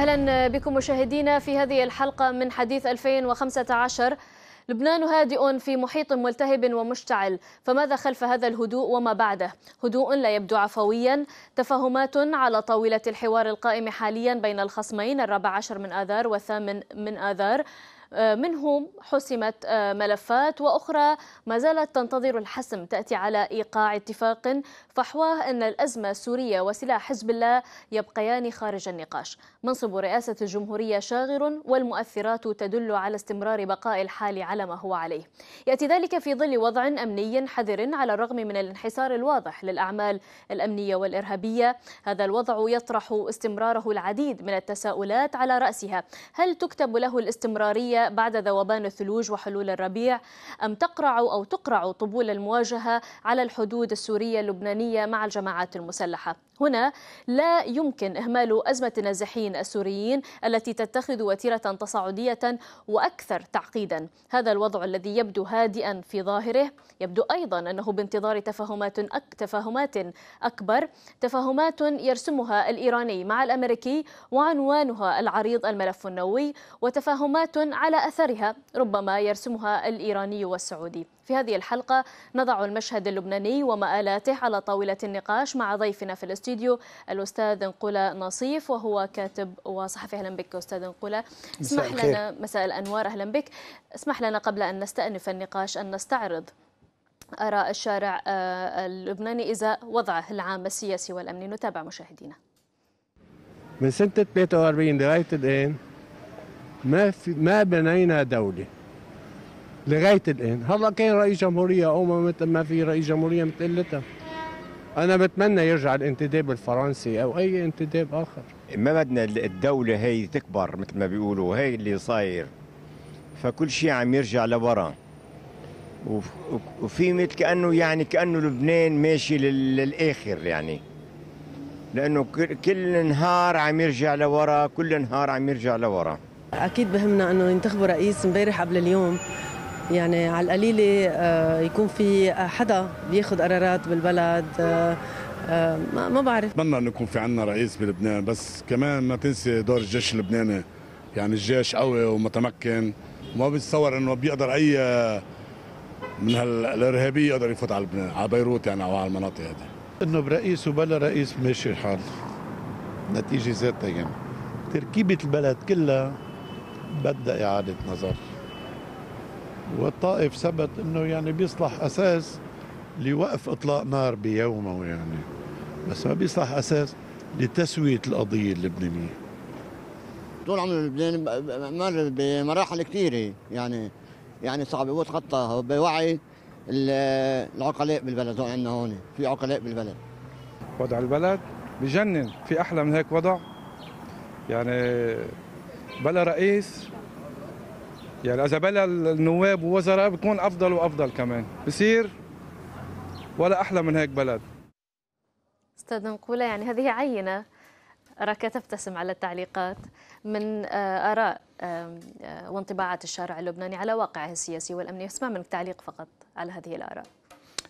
أهلا بكم مشاهدينا في هذه الحلقة من حديث 2015 لبنان هادئ في محيط ملتهب ومشتعل فماذا خلف هذا الهدوء وما بعده هدوء لا يبدو عفويا تفاهمات على طاولة الحوار القائم حاليا بين الخصمين الرابع عشر من آذار والثامن من آذار آه، منهم حسمت آه، ملفات واخرى ما زالت تنتظر الحسم تاتي على ايقاع اتفاق فحواه أن الأزمة السورية وسلاح حزب الله يبقيان خارج النقاش منصب رئاسة الجمهورية شاغر والمؤثرات تدل على استمرار بقاء الحال على ما هو عليه يأتي ذلك في ظل وضع أمني حذر على الرغم من الانحسار الواضح للأعمال الأمنية والإرهابية هذا الوضع يطرح استمراره العديد من التساؤلات على رأسها هل تكتب له الاستمرارية بعد ذوبان الثلوج وحلول الربيع أم تقرع أو تقرع طبول المواجهة على الحدود السورية اللبنانية الإيرانية مع الجماعات المسلحة هنا لا يمكن إهمال أزمة النازحين السوريين التي تتخذ وتيرة تصاعدية وأكثر تعقيدا هذا الوضع الذي يبدو هادئا في ظاهره يبدو أيضا أنه بانتظار تفاهمات, أك... تفاهمات أكبر تفاهمات يرسمها الإيراني مع الأمريكي وعنوانها العريض الملف النووي وتفاهمات على أثرها ربما يرسمها الإيراني والسعودي في هذه الحلقة نضع المشهد اللبناني ومآلاته على طاولة النقاش مع ضيفنا في الاستديو الأستاذ نقولة نصيف وهو كاتب وصحفي أهلا بك أستاذ نقولة اسمح لنا مساء الأنوار أهلا بك اسمح لنا قبل أن نستأنف النقاش أن نستعرض آراء الشارع آه، اللبناني إذا وضعه العام السياسي والأمني نتابع مشاهدينا من سنة 43 لغاية الآن ما في ما بنينا دولة لغايه الان هلا كان رئيس جمهوريه او ما ما في رئيس جمهوريه مثل انا بتمنى يرجع الانتداب الفرنسي او اي انتداب اخر ما بدنا الدوله هي تكبر مثل ما بيقولوا هي اللي صاير فكل شيء عم يرجع لورا وفي مثل كانه يعني كانه لبنان ماشي للاخر يعني لانه كل نهار عم يرجع لورا كل نهار عم يرجع لورا اكيد بهمنا انه ينتخبوا رئيس امبارح قبل اليوم يعني على القليله آه، يكون في حدا بياخذ قرارات بالبلد آه، آه، ما بعرف بتمنى انه يكون في عندنا رئيس بلبنان بس كمان ما تنسي دور الجيش اللبناني يعني الجيش قوي ومتمكن ما بتصور انه بيقدر اي من هالارهابيه يقدر يفوت على لبنان على بيروت يعني او على المناطق هذه انه برئيس وبلا رئيس ماشي الحال نتيجه ذاتها يعني تركيبه البلد كلها بدها اعاده نظر والطائف ثبت انه يعني بيصلح اساس لوقف اطلاق نار بيومه يعني بس ما بيصلح اساس لتسويه القضيه اللبنانيه طول عمر لبنان مر بمراحل كثيره يعني يعني صعب وتخطاها بوعي العقلاء بالبلد هون عندنا هون في عقلاء بالبلد وضع البلد بجنن في احلى من هيك وضع يعني بلا رئيس يعني اذا بلا النواب ووزراء بتكون افضل وافضل كمان بصير ولا احلى من هيك بلد استاذ نقوله يعني هذه عينه أراك تبتسم على التعليقات من آه، آراء آه، وانطباعات الشارع اللبناني على واقعه السياسي والأمني أسمع منك تعليق فقط على هذه الآراء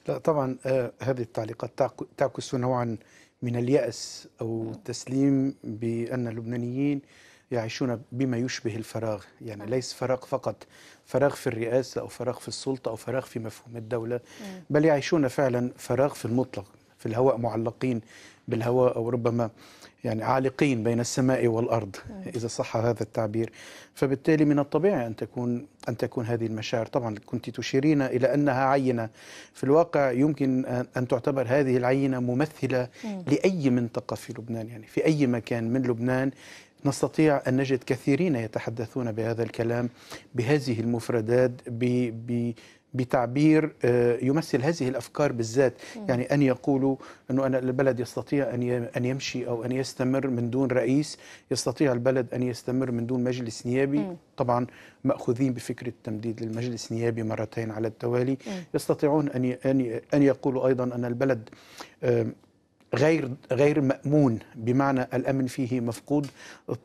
لا طبعا آه، هذه التعليقات تعكس نوعا من اليأس أو نعم. التسليم بأن اللبنانيين يعيشون بما يشبه الفراغ يعني ليس فراغ فقط فراغ في الرئاسة أو فراغ في السلطة أو فراغ في مفهوم الدولة بل يعيشون فعلا فراغ في المطلق في الهواء معلقين بالهواء أو ربما يعني عالقين بين السماء والارض نعم. اذا صح هذا التعبير فبالتالي من الطبيعي ان تكون ان تكون هذه المشاعر طبعا كنت تشيرين الى انها عينه في الواقع يمكن ان تعتبر هذه العينه ممثله نعم. لاي منطقه في لبنان يعني في اي مكان من لبنان نستطيع أن نجد كثيرين يتحدثون بهذا الكلام بهذه المفردات ب ب بتعبير آه، يمثل هذه الافكار بالذات يعني ان يقولوا انه انا البلد يستطيع ان ان يمشي او ان يستمر من دون رئيس يستطيع البلد ان يستمر من دون مجلس نيابي طبعا ماخوذين بفكره تمديد للمجلس النيابي مرتين على التوالي يستطيعون ان ان ان يقولوا ايضا ان البلد آه، غير غير مامون بمعنى الامن فيه مفقود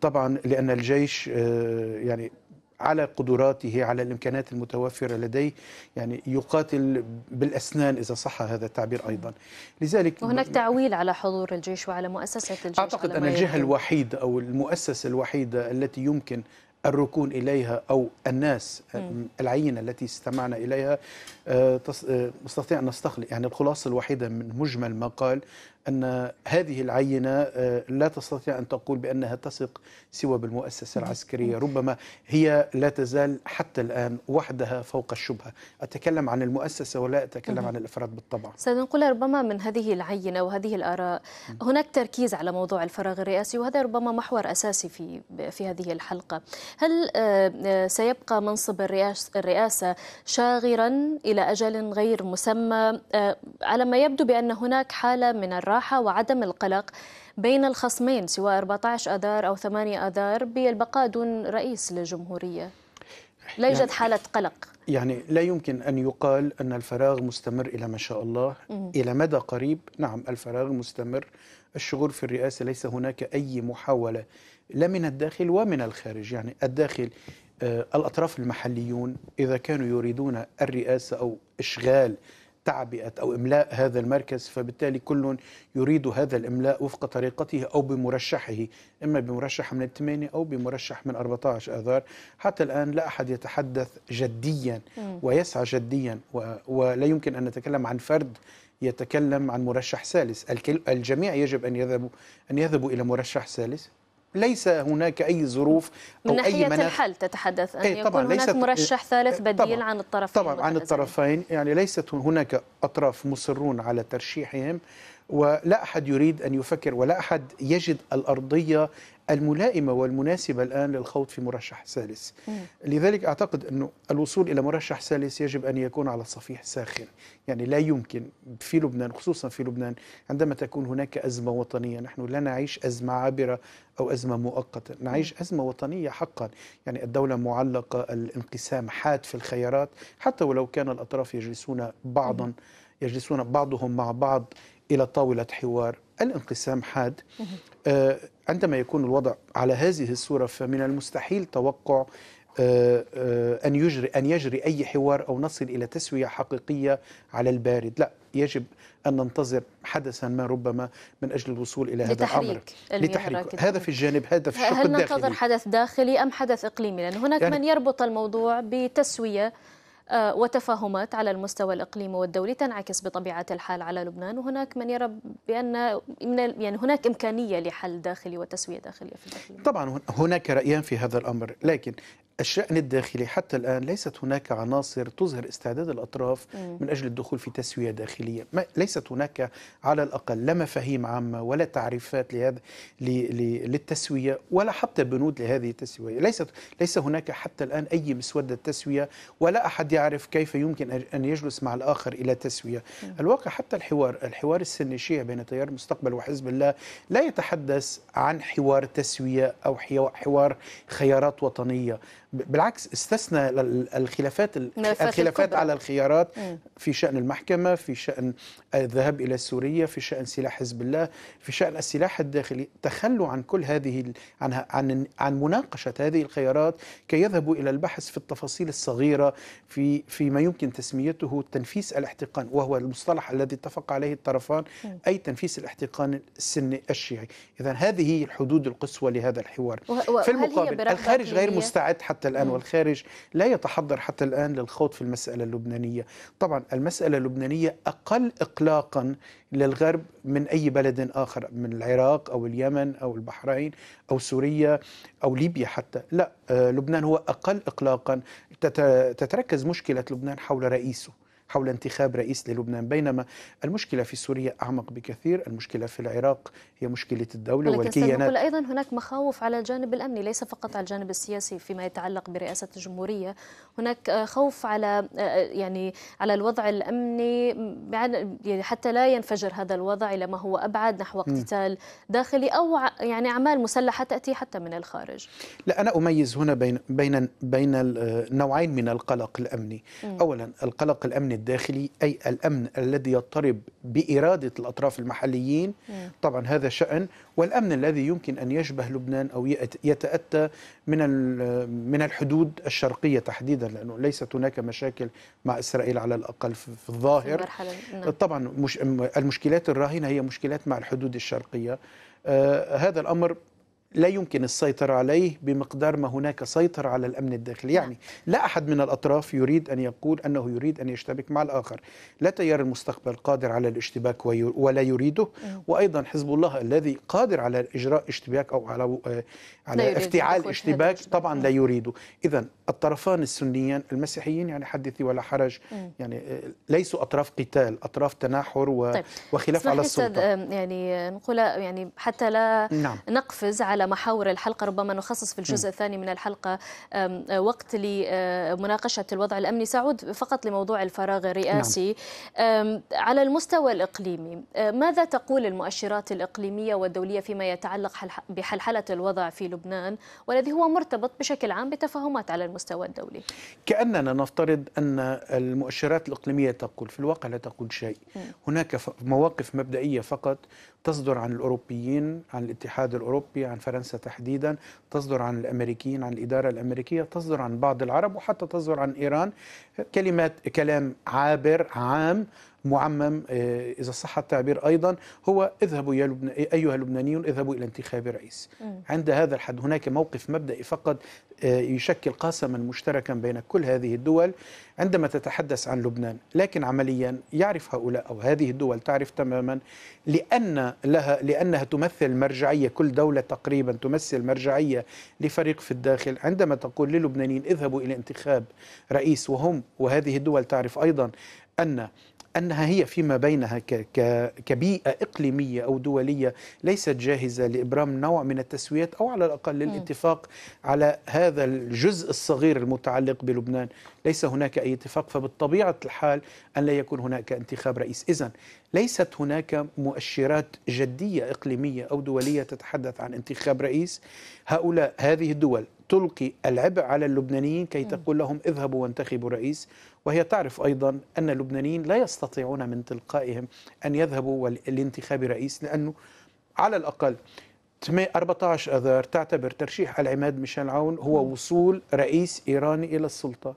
طبعا لان الجيش آه، يعني على قدراته على الامكانات المتوفره لديه يعني يقاتل بالاسنان اذا صح هذا التعبير ايضا لذلك وهناك تعويل على حضور الجيش وعلى مؤسسه الجيش اعتقد ان الجهه الوحيده او المؤسسه الوحيده التي يمكن الركون اليها او الناس العينه التي استمعنا اليها آه، آه، نستطيع أن نستخلص يعني الخلاصة الوحيدة من مجمل ما قال أن هذه العينة آه، لا تستطيع أن تقول بأنها تثق سوى بالمؤسسة العسكرية ربما هي لا تزال حتى الآن وحدها فوق الشبهة أتكلم عن المؤسسة ولا أتكلم عن الأفراد بالطبع سنقول ربما من هذه العينة وهذه الآراء هناك تركيز على موضوع الفراغ الرئاسي وهذا ربما محور أساسي في في هذه الحلقة هل سيبقى منصب الرئاسة شاغرا إلى أجل غير مسمى آه، على ما يبدو بأن هناك حالة من الراحة وعدم القلق بين الخصمين سواء 14 آذار أو 8 آذار بالبقاء دون رئيس للجمهورية لا يوجد يعني حالة قلق يعني لا يمكن أن يقال أن الفراغ مستمر إلى ما شاء الله م- إلى مدى قريب نعم الفراغ مستمر الشغور في الرئاسة ليس هناك أي محاولة لا من الداخل ومن الخارج يعني الداخل آه، الأطراف المحليون إذا كانوا يريدون الرئاسة أو إشغال تعبئة أو إملاء هذا المركز فبالتالي كل يريد هذا الإملاء وفق طريقته أو بمرشحه إما بمرشح من الثمانية أو بمرشح من 14 آذار حتى الآن لا أحد يتحدث جديا ويسعى جديا ولا يمكن أن نتكلم عن فرد يتكلم عن مرشح ثالث الجميع يجب أن يذهبوا أن يذهبوا إلى مرشح ثالث ليس هناك أي ظروف أو من ناحية أي مناخ الحل تتحدث أن إيه يكون طبعًا هناك مرشح إيه، ثالث إيه، بديل طبعًا عن الطرفين طبعا عن الطرفين يعني ليست هناك أطراف مصرون على ترشيحهم ولا احد يريد ان يفكر ولا احد يجد الارضيه الملائمه والمناسبه الان للخوض في مرشح ثالث. لذلك اعتقد انه الوصول الى مرشح ثالث يجب ان يكون على صفيح ساخن، يعني لا يمكن في لبنان خصوصا في لبنان عندما تكون هناك ازمه وطنيه، نحن لا نعيش ازمه عابره او ازمه مؤقته، نعيش ازمه وطنيه حقا، يعني الدوله معلقه، الانقسام حاد في الخيارات، حتى ولو كان الاطراف يجلسون بعضا يجلسون بعضهم مع بعض إلى طاولة حوار الانقسام حاد آه، عندما يكون الوضع على هذه الصورة فمن المستحيل توقع آه، آه، أن يجري أن يجري أي حوار أو نصل إلى تسوية حقيقية على البارد، لا يجب أن ننتظر حدثا ما ربما من أجل الوصول إلى هذا الأمر لتحريك هذا في الجانب هذا في الشق الداخلي هل ننتظر حدث داخلي أم حدث إقليمي؟ لأن هناك يعني من يربط الموضوع بتسوية آه، وتفاهمات على المستوى الإقليمي والدولي تنعكس بطبيعة الحال على لبنان وهناك من يرى بأن يعني هناك إمكانية لحل داخلي وتسوية داخلية في الإقليم طبعا هناك رأيان في هذا الأمر لكن الشأن الداخلي حتى الآن ليست هناك عناصر تظهر استعداد الأطراف م. من أجل الدخول في تسوية داخلية ما ليست هناك على الأقل لا مفاهيم عامة ولا تعريفات لهذا للتسوية ولا حتى بنود لهذه التسوية ليست ليس هناك حتى الآن أي مسودة تسوية ولا أحد يعرف كيف يمكن أن يجلس مع الآخر إلى تسوية م. الواقع حتى الحوار الحوار السني الشيعي بين تيار المستقبل وحزب الله لا يتحدث عن حوار تسوية أو حوار خيارات وطنية بالعكس استثنى الخلافات الخلافات على الخيارات في شأن المحكمة في شأن الذهاب إلى سوريا في شأن سلاح حزب الله في شأن السلاح الداخلي تخلوا عن كل هذه عن عن عن مناقشة هذه الخيارات كي يذهبوا إلى البحث في التفاصيل الصغيرة في فيما يمكن تسميته تنفيس الاحتقان وهو المصطلح الذي اتفق عليه الطرفان أي تنفيس الاحتقان السني الشيعي إذا هذه هي الحدود القصوى لهذا الحوار في المقابل الخارج غير مستعد حتى حتى الآن والخارج لا يتحضر حتى الآن للخوض في المسألة اللبنانية طبعا المسألة اللبنانية أقل إقلاقا للغرب من أي بلد آخر من العراق أو اليمن أو البحرين أو سوريا أو ليبيا حتى لا آه، لبنان هو أقل إقلاقا تتركز مشكلة لبنان حول رئيسه حول انتخاب رئيس للبنان بينما المشكلة في سوريا أعمق بكثير المشكلة في العراق هي مشكلة الدولة والكيانات ولكن أيضا هناك مخاوف على الجانب الأمني ليس فقط على الجانب السياسي فيما يتعلق برئاسة الجمهورية هناك خوف على يعني على الوضع الأمني يعني حتى لا ينفجر هذا الوضع إلى ما هو أبعد نحو اقتتال داخلي أو يعني أعمال مسلحة تأتي حتى من الخارج لا أنا أميز هنا بين بين بين نوعين من القلق الأمني أولا القلق الأمني الداخلي أي الأمن الذي يضطرب بإرادة الأطراف المحليين طبعا هذا شأن والأمن الذي يمكن أن يشبه لبنان أو يتأتى من من الحدود الشرقية تحديدا لأنه ليست هناك مشاكل مع إسرائيل على الأقل في الظاهر نعم. طبعا المشكلات الراهنة هي مشكلات مع الحدود الشرقية آه، هذا الأمر لا يمكن السيطرة عليه بمقدار ما هناك سيطرة على الأمن الداخلي نعم. يعني لا أحد من الأطراف يريد أن يقول أنه يريد أن يشتبك مع الآخر لا تيار المستقبل قادر على الاشتباك ولا يريده نعم. وأيضا حزب الله الذي قادر على إجراء اشتباك أو على آه، على افتعال اشتباك طبعا لا نعم. يريده إذا الطرفان السنيان المسيحيين يعني حدثي ولا حرج يعني آه، ليسوا أطراف قتال أطراف تناحر طيب. وخلاف على السلطة آه، يعني نقول يعني حتى لا نعم. نقفز على محاور الحلقة ربما نخصص في الجزء الثاني من الحلقة أه، وقت لمناقشة الوضع الأمني سأعود فقط لموضوع الفراغ الرئاسي نعم. على المستوى الإقليمي أه، ماذا تقول المؤشرات الإقليمية والدولية فيما يتعلق بحلحلة الوضع في لبنان والذي هو مرتبط بشكل عام بتفاهمات على المستوى الدولي كأننا نفترض أن المؤشرات الإقليمية تقول في الواقع لا تقول شيء هناك مواقف مبدئية فقط تصدر عن الأوروبيين عن الاتحاد الأوروبي عن فرنسا تحديدا تصدر عن الأمريكيين عن الإدارة الأمريكية تصدر عن بعض العرب وحتى تصدر عن إيران كلمات كلام عابر عام معمم آه، إذا صح التعبير أيضا هو اذهبوا يا لبن... أيها اللبنانيون اذهبوا إلى انتخاب رئيس عند هذا الحد هناك موقف مبدئي فقط آه، يشكل قاسما مشتركا بين كل هذه الدول عندما تتحدث عن لبنان لكن عمليا يعرف هؤلاء أو هذه الدول تعرف تماما لأن لها لأنها تمثل مرجعية كل دولة تقريبا تمثل مرجعية لفريق في الداخل عندما تقول للبنانيين اذهبوا إلى انتخاب رئيس وهم وهذه الدول تعرف أيضا أن أنها هي فيما بينها كبيئة إقليمية أو دولية ليست جاهزة لإبرام نوع من التسويات أو على الأقل للاتفاق على هذا الجزء الصغير المتعلق بلبنان ليس هناك أي اتفاق فبالطبيعة الحال أن لا يكون هناك انتخاب رئيس إذا ليست هناك مؤشرات جدية إقليمية أو دولية تتحدث عن انتخاب رئيس هؤلاء هذه الدول تلقي العبء على اللبنانيين كي تقول لهم اذهبوا وانتخبوا رئيس وهي تعرف أيضا أن اللبنانيين لا يستطيعون من تلقائهم أن يذهبوا لانتخاب رئيس لأنه على الأقل 14 اذار تعتبر ترشيح العماد ميشيل عون هو وصول رئيس ايراني الى السلطه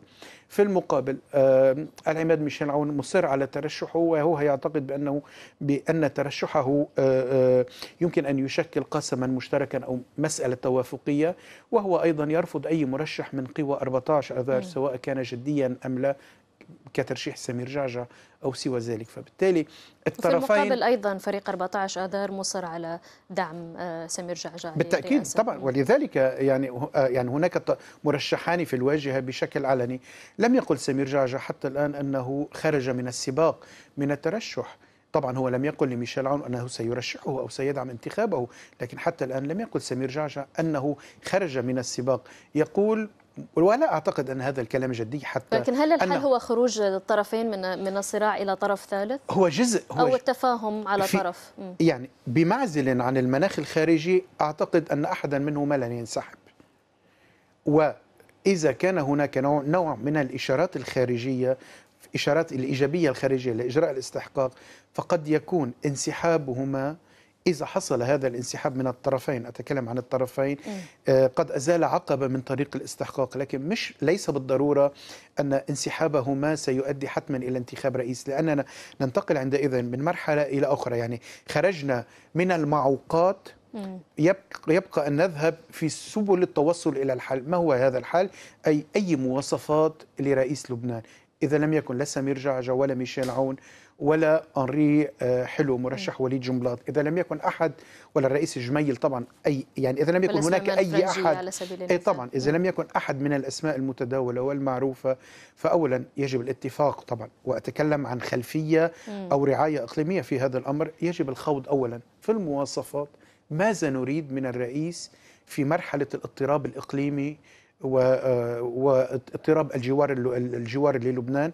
في المقابل آه، العماد ميشيل عون مصر على ترشحه وهو يعتقد بأنه بأن ترشحه آه، آه، يمكن أن يشكل قسما مشتركا أو مسألة توافقية وهو أيضا يرفض أي مرشح من قوى 14 أذار سواء كان جديا أم لا كترشيح سمير جعجع أو سوى ذلك فبالتالي الطرفين في المقابل أيضا فريق 14 آذار مصر على دعم آه، سمير جعجع بالتأكيد طبعا ولذلك يعني يعني هناك مرشحان في الواجهة بشكل علني لم يقل سمير جعجع حتى الآن أنه خرج من السباق من الترشح طبعا هو لم يقل لميشيل عون انه سيرشحه او سيدعم انتخابه، لكن حتى الان لم يقل سمير جعجع انه خرج من السباق، يقول ولا اعتقد ان هذا الكلام جدي حتى لكن هل الحل هو خروج الطرفين من من الصراع الى طرف ثالث؟ هو جزء هو او التفاهم على طرف يعني بمعزل عن المناخ الخارجي اعتقد ان احدا منهما لن ينسحب واذا كان هناك نوع نوع من الاشارات الخارجيه اشارات الايجابيه الخارجيه لاجراء الاستحقاق فقد يكون انسحابهما إذا حصل هذا الانسحاب من الطرفين أتكلم عن الطرفين آه، قد أزال عقبة من طريق الاستحقاق لكن مش ليس بالضرورة أن انسحابهما سيؤدي حتما إلى انتخاب رئيس لأننا ننتقل عندئذ من مرحلة إلى أخرى يعني خرجنا من المعوقات يبقى أن نذهب في سبل التوصل إلى الحل ما هو هذا الحل؟ أي أي مواصفات لرئيس لبنان إذا لم يكن لا سمير جعجع ولا ميشيل عون ولا أنري آه، حلو مرشح وليد جنبلاط إذا لم يكن أحد ولا الرئيس جميل طبعا أي يعني إذا لم يكن هناك أي أحد أي طبعا إذا لم يكن أحد من الأسماء المتداولة والمعروفة فأولا يجب الاتفاق طبعا وأتكلم عن خلفية أو رعاية إقليمية في هذا الأمر يجب الخوض أولا في المواصفات ماذا نريد من الرئيس في مرحلة الاضطراب الإقليمي آه، واضطراب الجوار الجوار للبنان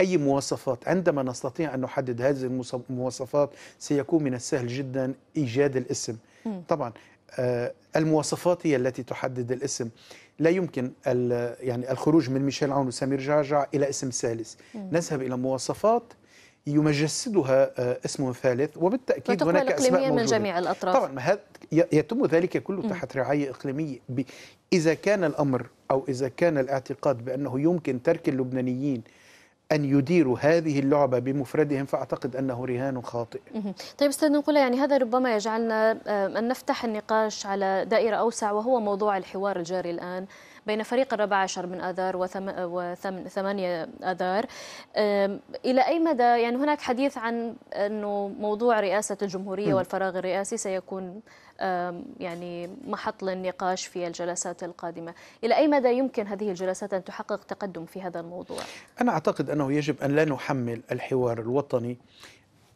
أي مواصفات عندما نستطيع أن نحدد هذه المواصفات سيكون من السهل جدا إيجاد الاسم م. طبعا آه، المواصفات هي التي تحدد الاسم لا يمكن يعني الخروج من ميشيل عون وسمير جعجع إلى اسم ثالث نذهب إلى مواصفات يمجسدها آه، اسم ثالث وبالتاكيد هناك اسماء موجودة. من جميع الاطراف طبعا يتم ذلك كله تحت رعايه اقليميه اذا كان الامر او اذا كان الاعتقاد بانه يمكن ترك اللبنانيين أن يديروا هذه اللعبة بمفردهم فأعتقد أنه رهان خاطئ طيب أستاذ نقول يعني هذا ربما يجعلنا آه، أن نفتح النقاش على دائرة أوسع وهو موضوع الحوار الجاري الآن بين فريق الرابع عشر من آذار وثمانية آذار إلى أي مدى يعني هناك حديث عن أنه موضوع رئاسة الجمهورية والفراغ الرئاسي سيكون يعني محط للنقاش في الجلسات القادمة إلى أي مدى يمكن هذه الجلسات أن تحقق تقدم في هذا الموضوع؟ أنا أعتقد أنه يجب أن لا نحمل الحوار الوطني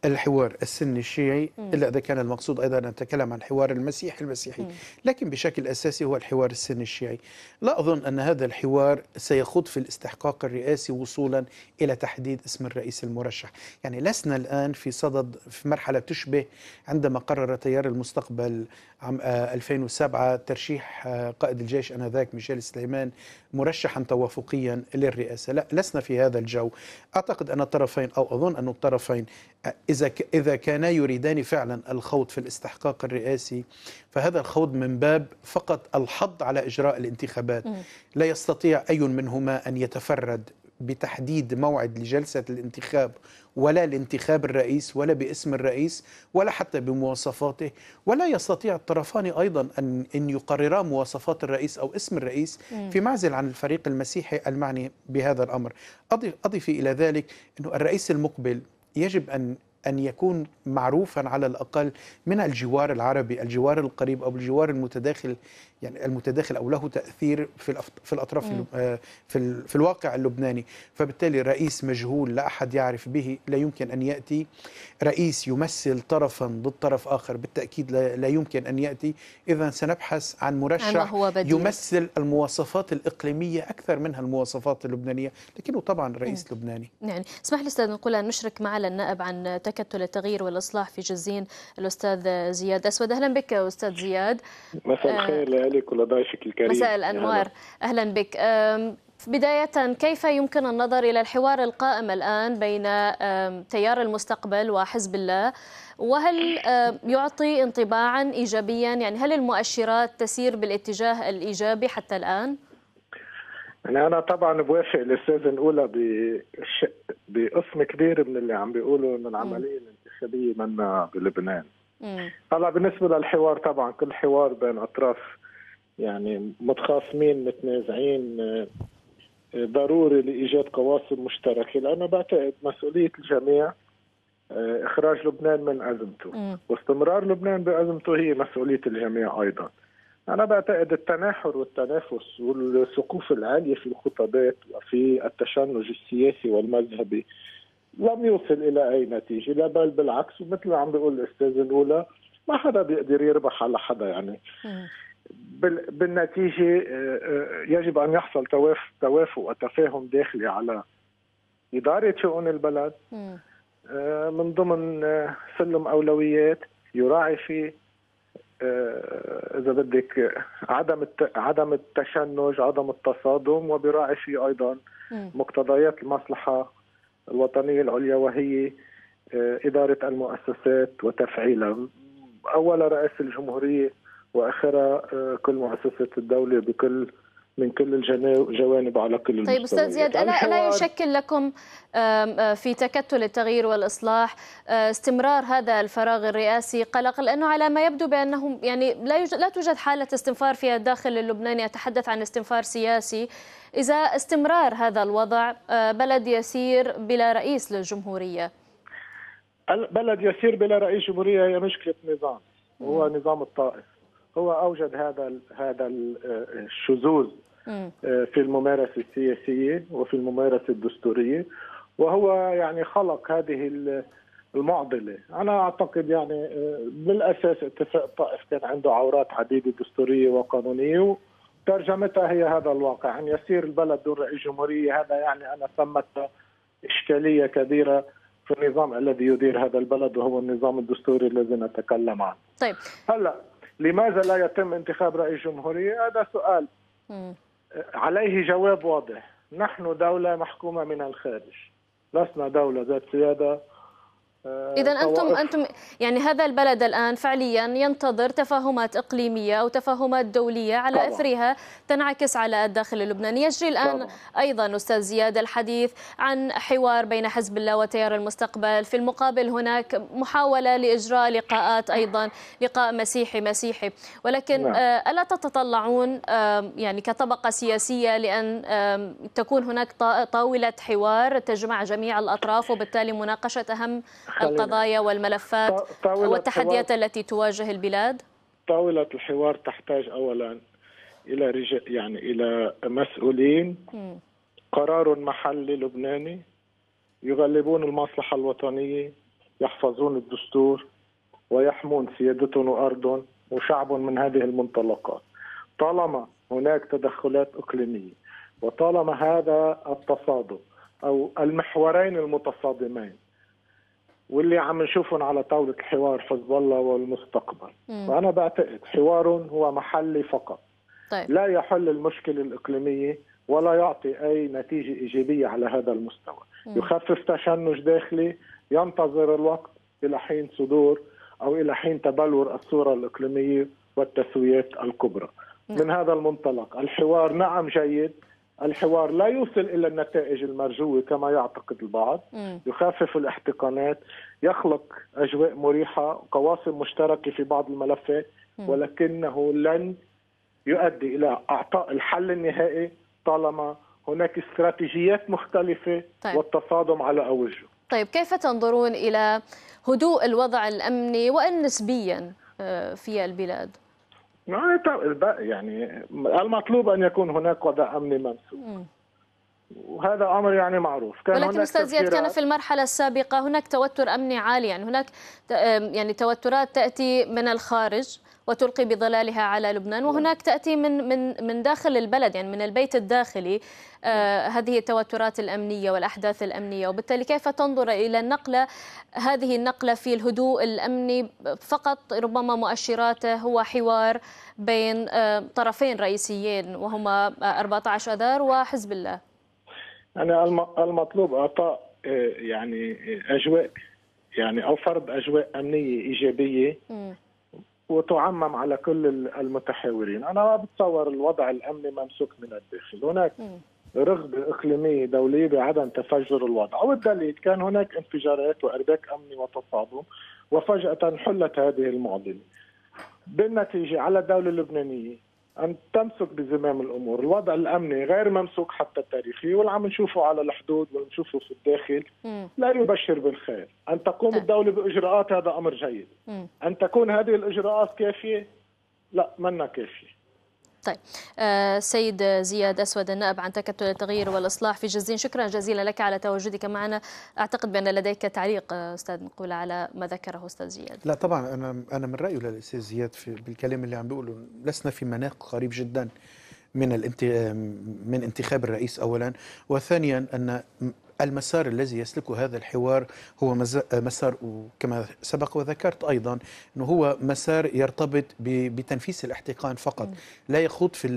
الحوار السني الشيعي إلا إذا كان المقصود أيضا أن نتكلم عن حوار المسيح المسيحي لكن بشكل أساسي هو الحوار السني الشيعي لا أظن أن هذا الحوار سيخوض في الاستحقاق الرئاسي وصولا إلى تحديد اسم الرئيس المرشح يعني لسنا الآن في صدد في مرحلة تشبه عندما قرر تيار المستقبل عام 2007 آه، ترشيح آه، قائد الجيش أنذاك ميشيل سليمان مرشحا توافقيا للرئاسة لا لسنا في هذا الجو أعتقد أن الطرفين أو أظن أن الطرفين إذا إذا كانا يريدان فعلا الخوض في الاستحقاق الرئاسي فهذا الخوض من باب فقط الحض على إجراء الانتخابات لا يستطيع أي منهما أن يتفرد بتحديد موعد لجلسة الانتخاب ولا لانتخاب الرئيس ولا باسم الرئيس ولا حتى بمواصفاته ولا يستطيع الطرفان أيضا أن, أن يقررا مواصفات الرئيس أو اسم الرئيس في معزل عن الفريق المسيحي المعني بهذا الأمر أضف, أضف إلى ذلك أن الرئيس المقبل يجب أن أن يكون معروفا على الأقل من الجوار العربي الجوار القريب أو الجوار المتداخل يعني المتداخل او له تاثير في في الاطراف آه، في في الواقع اللبناني فبالتالي رئيس مجهول لا احد يعرف به لا يمكن ان ياتي رئيس يمثل طرفا ضد طرف اخر بالتاكيد لا يمكن ان ياتي اذا سنبحث عن مرشح هو يمثل المواصفات الاقليميه اكثر منها المواصفات اللبنانيه لكنه طبعا رئيس مم. لبناني يعني اسمح لي استاذ نقول أن نشرك مع النائب عن تكتل التغيير والاصلاح في جزين الاستاذ زياد اسود اهلا بك استاذ زياد مساء الخير آه، لك ولضيفك الكريم مساء الأنوار أهلا بك بداية كيف يمكن النظر إلى الحوار القائم الآن بين تيار المستقبل وحزب الله وهل يعطي انطباعا إيجابيا يعني هل المؤشرات تسير بالاتجاه الإيجابي حتى الآن؟ يعني أنا طبعا بوافق الأستاذ الأولى بقسم كبير من اللي عم بيقولوا إنه العملية الانتخابية منا بلبنان. هلا بالنسبة للحوار طبعا كل حوار بين أطراف يعني متخاصمين متنازعين آه، ضروري لايجاد قواسم مشتركه لانه بعتقد مسؤوليه الجميع آه، اخراج لبنان من ازمته واستمرار لبنان بازمته هي مسؤوليه الجميع ايضا انا بعتقد التناحر والتنافس والسقوف العاليه في الخطابات وفي التشنج السياسي والمذهبي لم يوصل الى اي نتيجه لا بل بالعكس ومثل ما عم بيقول الاستاذ الاولى ما حدا بيقدر يربح على حدا يعني بالنتيجه آه، آه، يجب ان يحصل توافق وتفاهم داخلي على اداره شؤون البلد آه، من ضمن سلم اولويات يراعي فيه اذا بدك عدم عدم التشنج عدم التصادم وبراعي فيه ايضا مقتضيات المصلحه الوطنيه العليا وهي اداره المؤسسات وتفعيلها اول رئيس الجمهوريه واخرها آه، كل مؤسسه الدوله بكل من كل الجوانب على كل طيب استاذ زياد الا الا يشكل لكم آه، في تكتل التغيير والاصلاح آه، استمرار هذا الفراغ الرئاسي قلق لانه على ما يبدو بانه يعني لا لا توجد حاله استنفار في الداخل اللبناني اتحدث عن استنفار سياسي اذا استمرار هذا الوضع بلد يسير بلا رئيس للجمهوريه بلد يسير بلا رئيس جمهوريه هي مشكله نظام هو نظام الطائف هو اوجد هذا هذا آه، الشذوذ آه، في الممارسه السياسيه وفي الممارسه الدستوريه وهو يعني خلق هذه المعضله، انا اعتقد يعني آه، بالاساس اتفاق الطائف كان عنده عورات عديده دستوريه وقانونيه وترجمتها هي هذا الواقع، ان يعني يسير البلد دون رئيس جمهوريه هذا يعني انا ثمة اشكاليه كبيره في النظام الذي يدير هذا البلد وهو النظام الدستوري الذي نتكلم عنه. طيب هلا لماذا لا يتم انتخاب رئيس جمهورية هذا سؤال عليه جواب واضح نحن دولة محكومة من الخارج لسنا دولة ذات سيادة آه، إذا أنتم أنتم يعني هذا البلد الآن فعليا ينتظر تفاهمات إقليمية وتفاهمات دولية على طبعا. إثرها تنعكس على الداخل اللبناني يجري الآن طبعا. أيضا أستاذ زياد الحديث عن حوار بين حزب الله وتيار المستقبل في المقابل هناك محاولة لإجراء لقاءات أيضا لقاء مسيحي مسيحي ولكن نعم. آه، ألا تتطلعون يعني كطبقة سياسية لأن تكون هناك طاولة حوار تجمع جميع الأطراف وبالتالي مناقشة أهم القضايا والملفات والتحديات التي تواجه البلاد؟ طاولة الحوار تحتاج أولا إلى رجال يعني إلى مسؤولين قرار محلي لبناني يغلبون المصلحة الوطنية يحفظون الدستور ويحمون سيادتهم وأرضهم وشعب من هذه المنطلقات طالما هناك تدخلات إقليمية وطالما هذا التصادم أو المحورين المتصادمين واللي عم نشوفهم على طاولة الحوار حزب الله والمستقبل مم. وأنا بعتقد حوار هو محلي فقط طيب. لا يحل المشكلة الإقليمية ولا يعطي أي نتيجة إيجابية على هذا المستوى مم. يخفف تشنج داخلي ينتظر الوقت إلى حين صدور أو إلى حين تبلور الصورة الإقليمية والتسويات الكبرى مم. نعم. من هذا المنطلق الحوار نعم جيد الحوار لا يوصل الى النتائج المرجوه كما يعتقد البعض يخفف الاحتقانات يخلق اجواء مريحه قواسم مشتركه في بعض الملفات ولكنه لن يؤدي الى اعطاء الحل النهائي طالما هناك استراتيجيات مختلفه طيب. والتصادم على اوجه طيب كيف تنظرون الى هدوء الوضع الامني وان نسبيا آه، في البلاد نعم، إيه، يعني المطلوب ان يكون هناك وضع امني منسوب وهذا امر يعني معروف كان ولكن استاذ زياد كان في المرحله السابقه هناك توتر امني عالي يعني هناك يعني توترات تاتي من الخارج وتلقي بظلالها على لبنان وهناك تأتي من من من داخل البلد يعني من البيت الداخلي آه، هذه التوترات الأمنية والأحداث الأمنية وبالتالي كيف تنظر إلى النقلة هذه النقلة في الهدوء الأمني فقط ربما مؤشراته هو حوار بين آه، طرفين رئيسيين وهما 14 أذار وحزب الله أنا المطلوب أعطاء آه، يعني أجواء يعني أو فرض أجواء أمنية إيجابية م. وتعمم على كل المتحاورين أنا بتصور الوضع الأمني ممسوك من الداخل هناك رغبة إقليمية دولية بعدم تفجر الوضع والدليل كان هناك انفجارات وإرباك أمني وتصادم وفجأة حلت هذه المعضلة بالنتيجة على الدولة اللبنانية ان تمسك بزمام الامور، الوضع الامني غير ممسوك حتى تاريخيا واللي عم نشوفه على الحدود ونشوفه في الداخل م. لا يبشر بالخير، ان تقوم طيب. الدوله باجراءات هذا امر جيد، م. ان تكون هذه الاجراءات كافيه؟ لا منا كافيه. طيب آه، سيد زياد أسود النائب عن تكتل التغيير والإصلاح في جزين شكرا جزيلا لك على تواجدك معنا أعتقد بأن لديك تعليق آه، أستاذ نقول على ما ذكره أستاذ زياد لا طبعا أنا أنا من رأيي للأستاذ زياد في بالكلام اللي عم بيقوله لسنا في مناخ قريب جدا من من انتخاب الرئيس اولا وثانيا ان المسار الذي يسلكه هذا الحوار هو آه، مسار كما سبق وذكرت أيضا أنه هو مسار يرتبط بتنفيس الاحتقان فقط لا يخوض في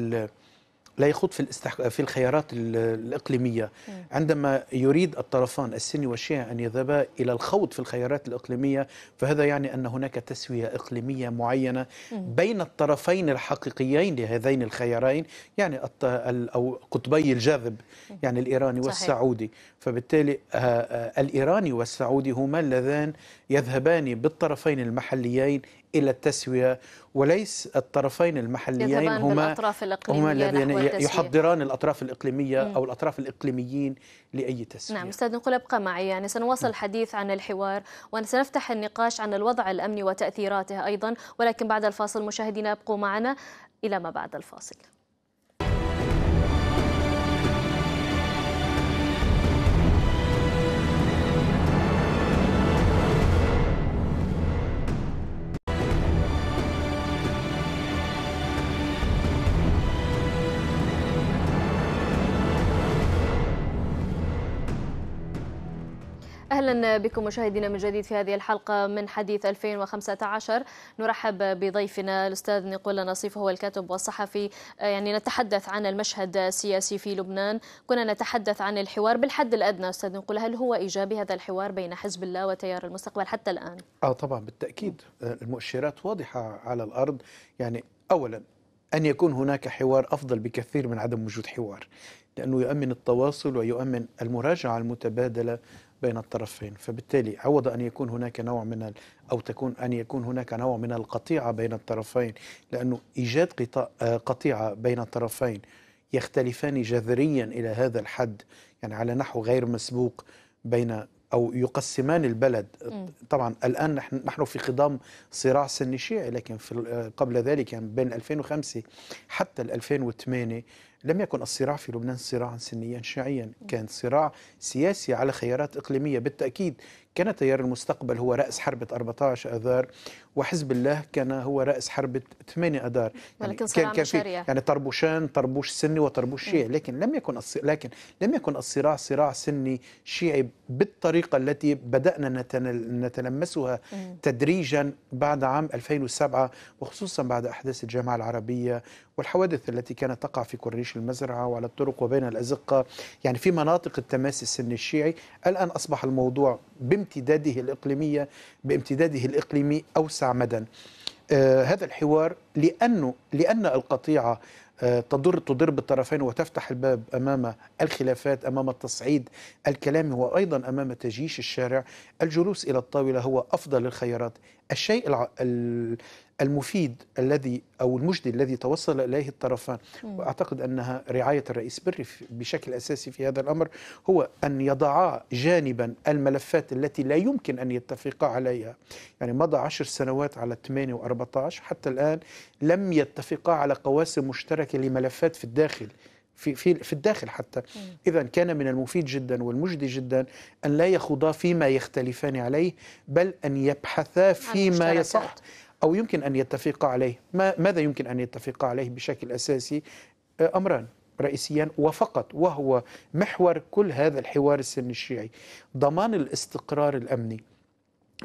لا يخوض في الاستحق... في الخيارات الاقليميه عندما يريد الطرفان السني والشيعي ان يذهبا الى الخوض في الخيارات الاقليميه فهذا يعني ان هناك تسويه اقليميه معينه بين الطرفين الحقيقيين لهذين الخيارين يعني الط... او قطبي الجذب يعني الايراني صحيح. والسعودي فبالتالي آه، آه، الايراني والسعودي هما اللذان يذهبان بالطرفين المحليين إلى التسوية وليس الطرفين المحليين هما هما الذين يحضران الأطراف الإقليمية أو الأطراف الإقليميين لأي تسوية نعم أستاذ نقول ابقى معي يعني سنواصل الحديث عن الحوار وسنفتح النقاش عن الوضع الأمني وتأثيراته أيضا ولكن بعد الفاصل مشاهدينا ابقوا معنا إلى ما بعد الفاصل أهلا بكم مشاهدينا من جديد في هذه الحلقة من حديث 2015 نرحب بضيفنا الأستاذ نقول نصيف هو الكاتب والصحفي آه، يعني نتحدث عن المشهد السياسي في لبنان كنا نتحدث عن الحوار بالحد الأدنى أستاذ نقول هل هو إيجابي هذا الحوار بين حزب الله وتيار المستقبل حتى الآن؟ آه طبعا بالتأكيد آه، المؤشرات واضحة على الأرض يعني أولا أن يكون هناك حوار أفضل بكثير من عدم وجود حوار لأنه يؤمن التواصل ويؤمن المراجعة المتبادلة بين الطرفين فبالتالي عوض أن يكون هناك نوع من أو تكون أن يكون هناك نوع من القطيعة بين الطرفين لأنه إيجاد قطاع آه، قطيعة بين الطرفين يختلفان جذريا إلى هذا الحد يعني على نحو غير مسبوق بين أو يقسمان البلد م. طبعا الآن نحن في خضام صراع سني شيعي لكن في قبل ذلك يعني بين 2005 حتى 2008 لم يكن الصراع في لبنان صراعا سنيا شيعيا كان صراع سياسي على خيارات إقليمية بالتأكيد كان تيار المستقبل هو رأس حربة 14 آذار وحزب الله كان هو رأس حربة 8 أدار يعني ولكن كان كان في يعني طربوشان طربوش سني وطربوش شيعي لكن لم يكن لكن لم يكن الصراع صراع سني شيعي بالطريقة التي بدأنا نتلمسها تدريجا بعد عام 2007 وخصوصا بعد أحداث الجامعة العربية والحوادث التي كانت تقع في كورنيش المزرعة وعلى الطرق وبين الأزقة يعني في مناطق التماس السني الشيعي الآن أصبح الموضوع بامتداده الإقليمية بامتداده الإقليمي أوسع مستعمدا آه، هذا الحوار لأنه لأن القطيعة آه، تضر تضر بالطرفين وتفتح الباب امام الخلافات امام التصعيد الكلامي وايضا امام تجيش الشارع الجلوس الى الطاوله هو افضل الخيارات الشيء المفيد الذي او المجدي الذي توصل اليه الطرفان واعتقد انها رعايه الرئيس بري بشكل اساسي في هذا الامر هو ان يضعا جانبا الملفات التي لا يمكن ان يتفقا عليها يعني مضى عشر سنوات على 8 و14 حتى الان لم يتفقا على قواسم مشتركه لملفات في الداخل في في في الداخل حتى اذا كان من المفيد جدا والمجدي جدا ان لا يخوضا فيما يختلفان عليه بل ان يبحثا فيما يصح او يمكن ان يتفقا عليه ما ماذا يمكن ان يتفقا عليه بشكل اساسي آه، امران رئيسيان وفقط وهو محور كل هذا الحوار السني الشيعي ضمان الاستقرار الامني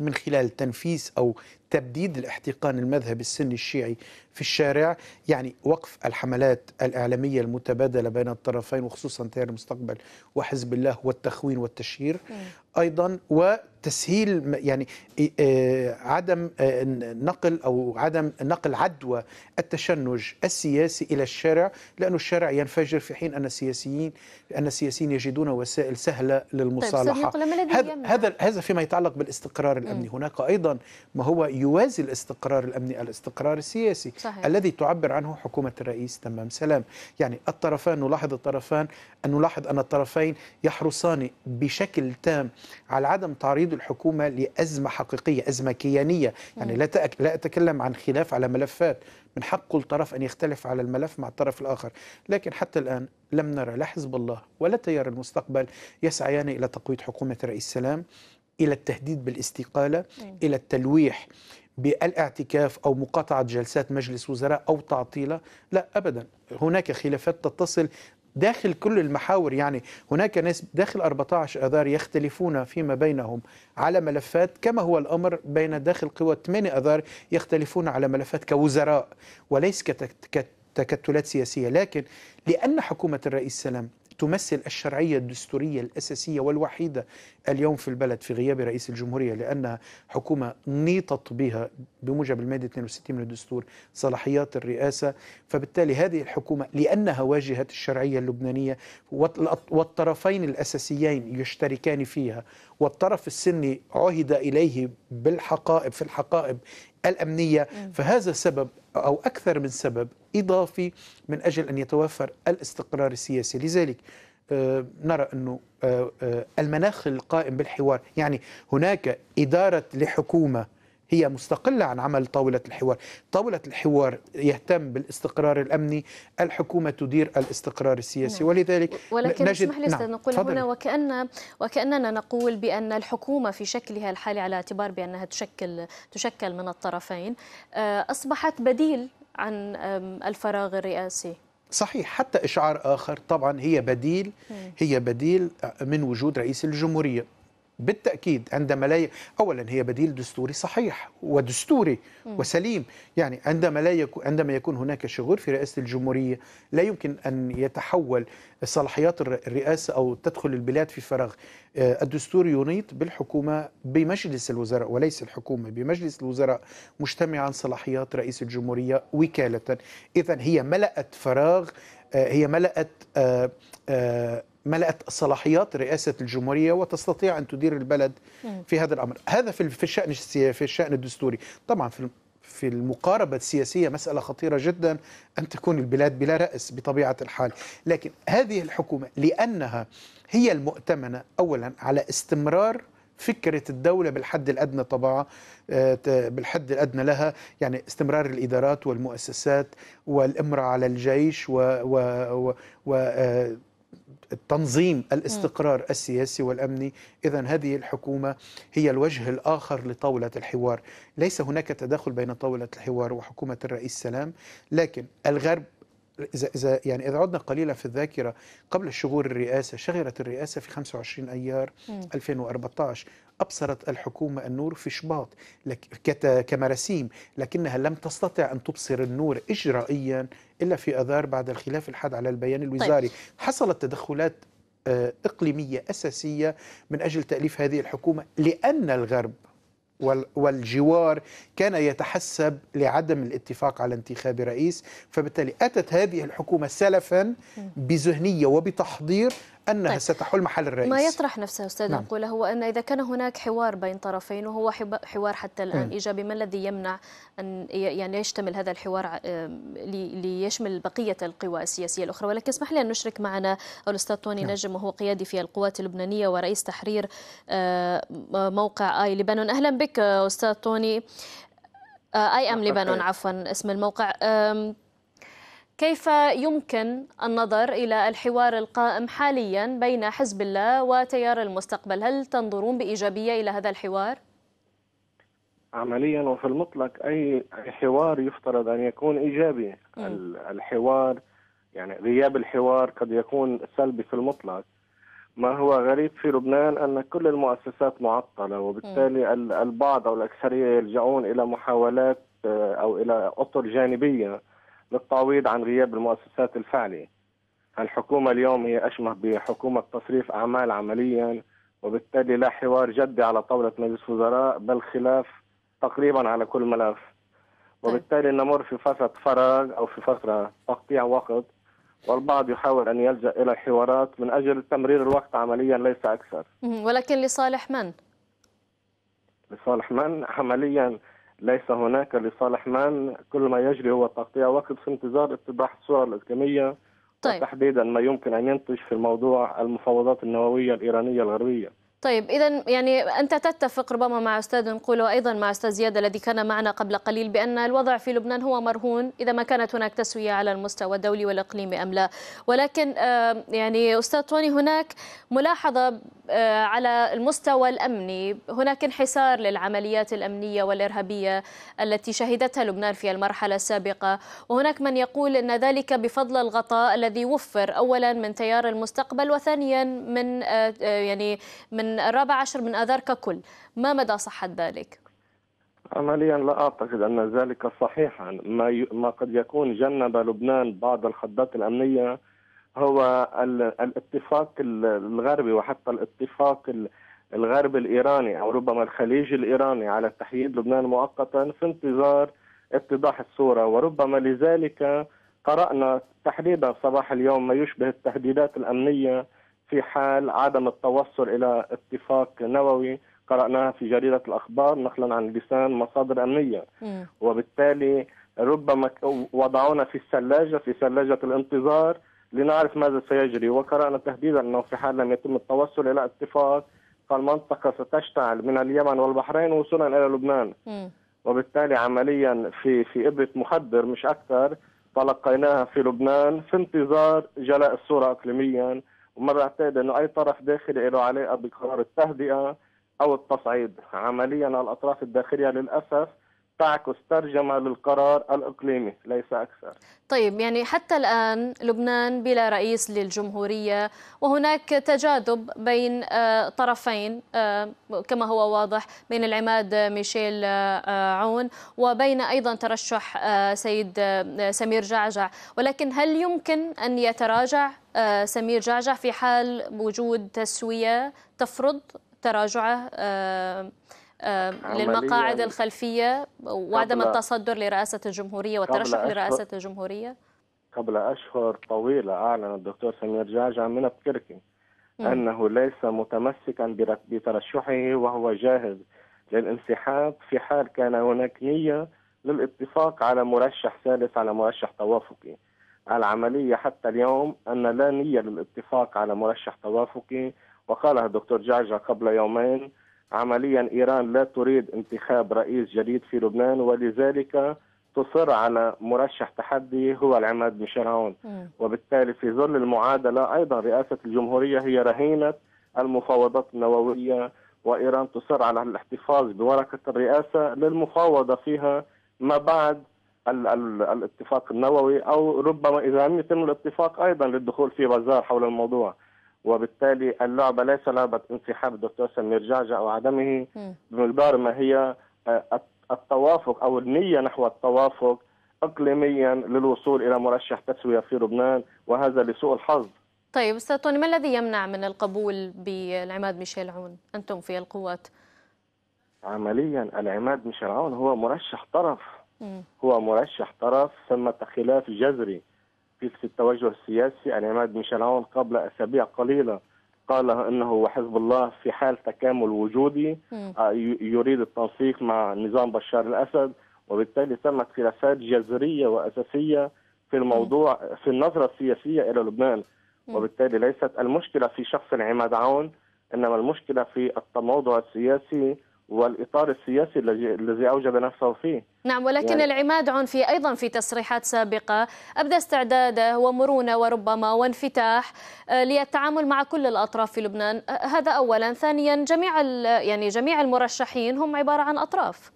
من خلال تنفيذ او تبديد الاحتقان المذهبي السني الشيعي في الشارع يعني وقف الحملات الإعلامية المتبادلة بين الطرفين وخصوصا تيار المستقبل وحزب الله والتخوين والتشهير أيضا وتسهيل يعني عدم آه، نقل أو عدم نقل عدوى التشنج السياسي إلى الشارع لأن الشارع ينفجر في حين أن السياسيين أن السياسيين يجدون وسائل سهلة طيب، للمصالحة طيب هذا هذا فيما يتعلق بالاستقرار الأمني هناك أيضا ما هو يوازي الاستقرار الامني الاستقرار السياسي صحيح. الذي تعبر عنه حكومه الرئيس تمام سلام يعني الطرفان نلاحظ الطرفان ان نلاحظ ان الطرفين يحرصان بشكل تام على عدم تعريض الحكومه لازمه حقيقيه ازمه كيانيه يعني نعم. لا لا اتكلم عن خلاف على ملفات من حق كل طرف ان يختلف على الملف مع الطرف الاخر لكن حتى الان لم نرى لا حزب الله ولا تيار المستقبل يسعيان الى تقويه حكومه رئيس سلام إلى التهديد بالاستقالة إيه. إلى التلويح بالاعتكاف او مقاطعه جلسات مجلس وزراء او تعطيله، لا ابدا، هناك خلافات تتصل داخل كل المحاور يعني هناك ناس داخل 14 اذار يختلفون فيما بينهم على ملفات كما هو الامر بين داخل قوى 8 اذار يختلفون على ملفات كوزراء وليس كتكتلات سياسيه، لكن لان حكومه الرئيس سلام تمثل الشرعية الدستورية الأساسية والوحيدة اليوم في البلد في غياب رئيس الجمهورية لأنها حكومة نيطت بها بموجب المادة 62 من الدستور صلاحيات الرئاسة فبالتالي هذه الحكومة لأنها واجهت الشرعية اللبنانية والطرفين الأساسيين يشتركان فيها والطرف السني عهد إليه بالحقائب في الحقائب الأمنية فهذا سبب أو أكثر من سبب إضافي من أجل أن يتوفر الاستقرار السياسي لذلك آه، نرى أنه آه، آه، المناخ القائم بالحوار يعني هناك إدارة لحكومة هي مستقلة عن عمل طاولة الحوار طاولة الحوار يهتم بالاستقرار الأمني الحكومة تدير الاستقرار السياسي نعم. ولذلك ولكن نجد... اسمح لي نعم. نقول هنا وكأن وكأننا نقول بأن الحكومة في شكلها الحالي على اعتبار بأنها تشكل تشكل من الطرفين آه، أصبحت بديل عن الفراغ الرئاسي صحيح حتى إشعار آخر طبعا هي بديل هي بديل آه، من وجود رئيس الجمهورية بالتأكيد عندما لا ي... أولا هي بديل دستوري صحيح ودستوري وسليم يعني عندما, لا يكو... عندما يكون هناك شغور في رئاسة الجمهورية لا يمكن أن يتحول صلاحيات الرئاسة أو تدخل البلاد في فراغ آه، الدستور ينيط بالحكومة بمجلس الوزراء وليس الحكومة بمجلس الوزراء مجتمعا صلاحيات رئيس الجمهورية وكالة إذا هي ملأت فراغ آه، هي ملأت آه، ملأت صلاحيات رئاسة الجمهورية وتستطيع أن تدير البلد في هذا الأمر هذا في الشأن في الشأن الدستوري طبعا في في المقاربة السياسية مسألة خطيرة جدا أن تكون البلاد بلا رأس بطبيعة الحال لكن هذه الحكومة لأنها هي المؤتمنة أولا على استمرار فكرة الدولة بالحد الأدنى طبعا آه، بالحد الأدنى لها يعني استمرار الإدارات والمؤسسات والإمرة على الجيش و, و, و, و آه، التنظيم الاستقرار السياسي والامني، اذا هذه الحكومه هي الوجه الاخر لطاوله الحوار، ليس هناك تداخل بين طاوله الحوار وحكومه الرئيس سلام، لكن الغرب إذا إذا يعني إذا عدنا قليلا في الذاكرة قبل شغور الرئاسة شغلت الرئاسة في 25 أيار م. 2014 أبصرت الحكومة النور في شباط كمراسيم لكنها لم تستطع أن تبصر النور إجرائيا إلا في أذار بعد الخلاف الحاد على البيان طيب. الوزاري طيب. حصلت تدخلات آه، إقليمية أساسية من أجل تأليف هذه الحكومة لأن الغرب والجوار كان يتحسب لعدم الاتفاق على انتخاب رئيس فبالتالي أتت هذه الحكومة سلفا بذهنية وبتحضير أنها طيب. ستحل محل الرئيس ما يطرح نفسه أستاذ نعم. نقوله هو أن إذا كان هناك حوار بين طرفين وهو حوار حتى الآن م. إيجابي ما الذي يمنع أن يعني يشتمل هذا الحوار آه، ليشمل بقية القوى السياسية الأخرى ولكن اسمح لي أن نشرك معنا الأستاذ طوني نعم. نجم وهو قيادي في القوات اللبنانية ورئيس تحرير آه، موقع آي لبنان أهلا بك أستاذ طوني آه، آي أم لبنان عفوا اسم الموقع كيف يمكن النظر إلى الحوار القائم حاليا بين حزب الله وتيار المستقبل هل تنظرون بإيجابية إلى هذا الحوار؟ عمليا وفي المطلق أي حوار يفترض أن يكون إيجابي الحوار يعني غياب الحوار قد يكون سلبي في المطلق ما هو غريب في لبنان أن كل المؤسسات معطلة وبالتالي البعض أو الأكثرية يلجؤون إلى محاولات آه، أو إلى أطر جانبية للتعويض عن غياب المؤسسات الفعلي الحكومة اليوم هي أشبه بحكومة تصريف أعمال عمليا وبالتالي لا حوار جدي على طاولة مجلس وزراء بل خلاف تقريبا على كل ملف وبالتالي نمر في فترة فراغ أو في فترة تقطيع وقت والبعض يحاول أن يلجأ إلى الحوارات من أجل تمرير الوقت عمليا ليس أكثر ولكن لصالح من؟ لصالح من؟ عمليا ليس هناك لصالح من كل ما يجري هو تقطيع وقت في انتظار اتضاح الصورة الإسلامية طيب. وتحديدا ما يمكن أن ينتج في الموضوع المفاوضات النووية الإيرانية الغربية طيب اذا يعني انت تتفق ربما مع استاذ نقول وايضا مع استاذ زياد الذي كان معنا قبل قليل بان الوضع في لبنان هو مرهون اذا ما كانت هناك تسويه على المستوى الدولي والاقليمي ام لا ولكن آه، يعني استاذ طوني هناك ملاحظه آه، على المستوى الامني هناك انحسار للعمليات الامنيه والارهابيه التي شهدتها لبنان في المرحله السابقه وهناك من يقول ان ذلك بفضل الغطاء الذي وفر اولا من تيار المستقبل وثانيا من آه، يعني من الرابع عشر من آذار ككل ما مدى صحة ذلك؟ عمليا لا اعتقد ان ذلك صحيحا ما ي... ما قد يكون جنب لبنان بعض الخضات الامنيه هو ال... الاتفاق الغربي وحتى الاتفاق الغربي الايراني او ربما الخليج الايراني على تحييد لبنان مؤقتا في انتظار اتضاح الصوره وربما لذلك قرانا تحديدا صباح اليوم ما يشبه التهديدات الامنيه في حال عدم التوصل إلى اتفاق نووي قرأناها في جريدة الأخبار نقلا عن لسان مصادر أمنية وبالتالي ربما وضعونا في الثلاجة في ثلاجة الانتظار لنعرف ماذا سيجري وقرأنا تهديدا أنه في حال لم يتم التوصل إلى اتفاق فالمنطقة ستشتعل من اليمن والبحرين وصولا إلى لبنان وبالتالي عمليا في في إبرة مخدر مش أكثر تلقيناها في لبنان في انتظار جلاء الصورة إقليميا ومرة اعتاد أنه أي طرف داخلي له علاقة بقرار التهدئة أو التصعيد عمليا الأطراف الداخلية للأسف تعكس ترجمة للقرار الإقليمي ليس أكثر طيب يعني حتى الآن لبنان بلا رئيس للجمهورية وهناك تجاذب بين آه، طرفين آه، كما هو واضح بين العماد ميشيل آه، عون وبين أيضا ترشح سيد سمير جعجع ولكن هل يمكن أن يتراجع سمير جعجع في حال وجود تسوية تفرض تراجعه آه، للمقاعد الخلفية وعدم التصدر لرئاسة الجمهورية والترشح لرئاسة الجمهورية قبل أشهر طويلة أعلن الدكتور سمير جعجع من التركي أنه ليس متمسكا بترشحه وهو جاهز للانسحاب في حال كان هناك نية للاتفاق على مرشح ثالث على مرشح توافقي العملية حتى اليوم أن لا نية للاتفاق على مرشح توافقي وقالها الدكتور جعجع قبل يومين عمليا إيران لا تريد انتخاب رئيس جديد في لبنان ولذلك تصر على مرشح تحدي هو العماد بن شرعون وبالتالي في ظل المعادلة أيضا رئاسة الجمهورية هي رهينة المفاوضات النووية وإيران تصر على الاحتفاظ بورقة الرئاسة للمفاوضة فيها ما بعد الاتفاق النووي أو ربما إذا لم يتم الاتفاق أيضا للدخول في بازار حول الموضوع وبالتالي اللعبة ليس لعبة انسحاب الدكتور سمير جعجع أو عدمه بمقدار ما هي آه، التوافق أو النية نحو التوافق اقليميا للوصول الى مرشح تسويه في لبنان وهذا لسوء الحظ. طيب استاذ توني ما الذي يمنع من القبول بالعماد ميشيل عون انتم في القوات؟ عمليا العماد ميشيل عون هو مرشح طرف م. هو مرشح طرف ثمة خلاف جذري في التوجه السياسي العماد ميشيل قبل اسابيع قليله قال انه حزب الله في حال تكامل وجودي آه، يريد التنسيق مع نظام بشار الاسد وبالتالي تمت خلافات جذريه واساسيه في الموضوع في النظره السياسيه الى لبنان وبالتالي ليست المشكله في شخص عماد عون انما المشكله في التموضع السياسي والاطار السياسي الذي الذي اوجد نفسه فيه. نعم ولكن يعني العماد عنفي ايضا في تصريحات سابقه ابدى استعداده ومرونه وربما وانفتاح آه، للتعامل مع كل الاطراف في لبنان، آه، هذا اولا، ثانيا جميع يعني جميع المرشحين هم عباره عن اطراف.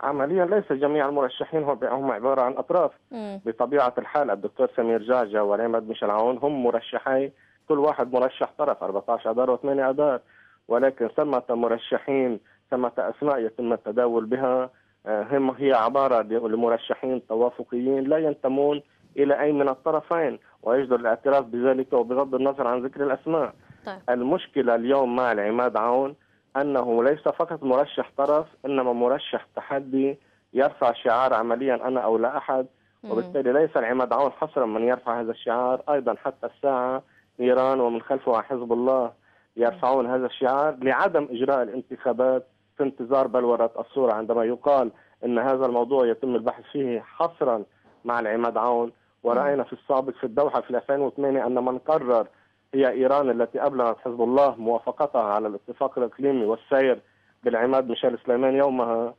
عمليا ليس جميع المرشحين هم عباره عن اطراف م. بطبيعه الحال الدكتور سمير جعجع والعماد ميشيل عون هم مرشحي كل واحد مرشح طرف 14 اذار و8 اذار ولكن ثمة مرشحين ثمة أسماء يتم التداول بها آه، هم هي عبارة لمرشحين توافقيين لا ينتمون إلى أي من الطرفين ويجدر الاعتراف بذلك وبغض النظر عن ذكر الأسماء طيب. المشكلة اليوم مع العماد عون أنه ليس فقط مرشح طرف إنما مرشح تحدي يرفع شعار عمليا أنا أو لا أحد وبالتالي ليس العماد عون حصرا من يرفع هذا الشعار أيضا حتى الساعة إيران ومن خلفها حزب الله يرفعون هذا الشعار لعدم اجراء الانتخابات في انتظار بلوره الصوره عندما يقال ان هذا الموضوع يتم البحث فيه حصرا مع العماد عون وراينا في السابق في الدوحه في 2008 ان من قرر هي ايران التي ابلغت حزب الله موافقتها على الاتفاق الاقليمي والسير بالعماد ميشيل سليمان يومها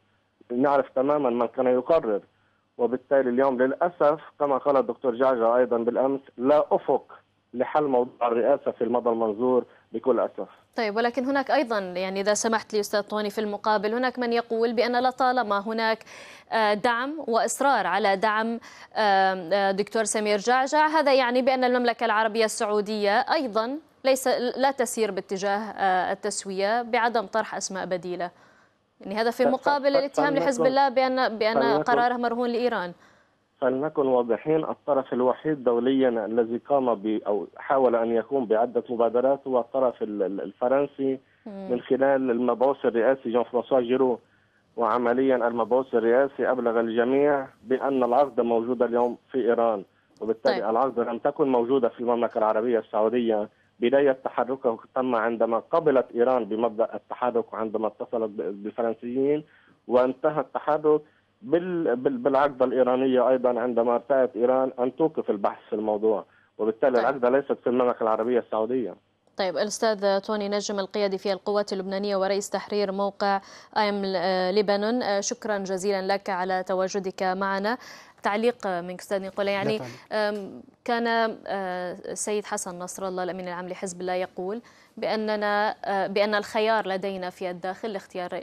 نعرف تماما من كان يقرر وبالتالي اليوم للاسف كما قال الدكتور جعجع ايضا بالامس لا افق لحل موضوع الرئاسه في المدى المنظور بكل أسف طيب ولكن هناك أيضا يعني إذا سمحت لي أستاذ طوني في المقابل هناك من يقول بأن لطالما هناك آه، دعم وإصرار على دعم آه، دكتور سمير جعجع هذا يعني بأن المملكة العربية السعودية أيضا ليس لا تسير باتجاه آه، التسوية بعدم طرح أسماء بديلة يعني هذا في طيب، مقابل طيب، طيب، الاتهام لحزب الله بأن بأن قراره مرهون لإيران فلنكن واضحين الطرف الوحيد دوليا الذي قام ب او حاول ان يقوم بعده مبادرات هو الطرف الفرنسي من خلال المبعوث الرئاسي جون فرانسوا جيرو وعمليا المبعوث الرئاسي ابلغ الجميع بان العقد موجود اليوم في ايران وبالتالي طيب. العقد لم تكن موجوده في المملكه العربيه السعوديه بدايه تحركه تم عندما قبلت ايران بمبدا التحرك وعندما اتصلت بالفرنسيين وانتهى التحرك بالعقدة الإيرانية أيضا عندما ارتأت إيران أن توقف البحث في الموضوع وبالتالي طيب. العقدة ليست في المملكة العربية السعودية طيب الأستاذ توني نجم القيادي في القوات اللبنانية ورئيس تحرير موقع أيم آه، لبنان آه، شكرا جزيلا لك على تواجدك معنا تعليق منك استاذ نقول يعني كان آه، سيد حسن نصر الله الامين العام لحزب الله يقول باننا آه، بان الخيار لدينا في الداخل لاختيار